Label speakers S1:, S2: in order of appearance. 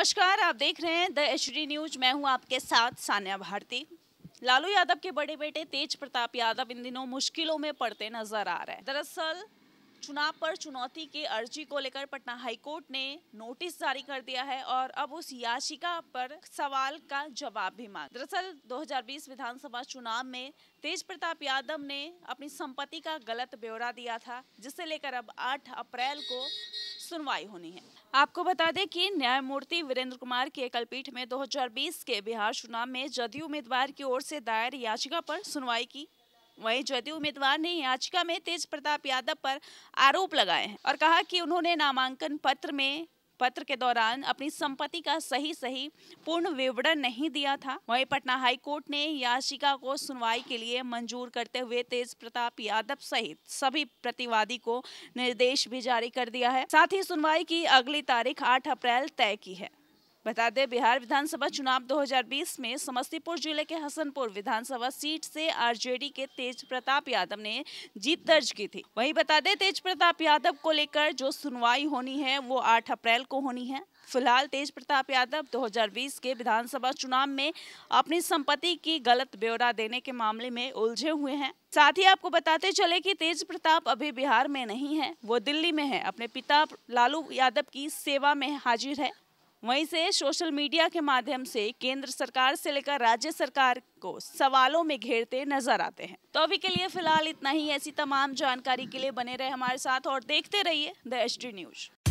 S1: नमस्कार आप देख रहे हैं द एच न्यूज मैं हूं आपके साथ सान्या भारती लालू यादव के बड़े बेटे तेज प्रताप यादव इन दिनों मुश्किलों में पड़ते नजर आ रहे हैं दरअसल चुनाव पर चुनौती की अर्जी को लेकर पटना हाईकोर्ट ने नोटिस जारी कर दिया है और अब उस याचिका पर सवाल का जवाब भी मांग दरअसल 2020 विधानसभा चुनाव में तेज प्रताप यादव ने अपनी संपत्ति का गलत ब्यौरा दिया था जिसे लेकर अब 8 अप्रैल को सुनवाई होनी है आपको बता दें कि न्यायमूर्ति वीरेंद्र कुमार की एकलपीठ में 2020 के बिहार चुनाव में जदयू उम्मीदवार की ओर से दायर याचिका पर सुनवाई की वहीं जदयू उम्मीदवार ने याचिका में तेज प्रताप यादव पर आरोप लगाए हैं और कहा कि उन्होंने नामांकन पत्र में पत्र के दौरान अपनी संपत्ति का सही सही पूर्ण विवरण नहीं दिया था वही पटना हाईकोर्ट ने याचिका को सुनवाई के लिए मंजूर करते हुए तेज प्रताप यादव सहित सभी प्रतिवादी को निर्देश भी जारी कर दिया है साथ ही सुनवाई की अगली तारीख आठ अप्रैल तय की है बता दें बिहार विधानसभा चुनाव 2020 में समस्तीपुर जिले के हसनपुर विधानसभा सीट से आरजेडी के तेज प्रताप यादव ने जीत दर्ज की थी वहीं बता दें तेज प्रताप यादव को लेकर जो सुनवाई होनी है वो 8 अप्रैल को होनी है फिलहाल तेज प्रताप यादव 2020 के विधानसभा चुनाव में अपनी संपत्ति की गलत ब्यौरा देने के मामले में उलझे हुए हैं साथ ही आपको बताते चले कि तेज प्रताप अभी बिहार में नहीं है वो दिल्ली में है अपने पिता लालू यादव की सेवा में हाजिर है वहीं से सोशल मीडिया के माध्यम से केंद्र सरकार से लेकर राज्य सरकार को सवालों में घेरते नजर आते हैं तो अभी के लिए फिलहाल इतना ही ऐसी तमाम जानकारी के लिए बने रहे हमारे साथ और देखते रहिए द एच न्यूज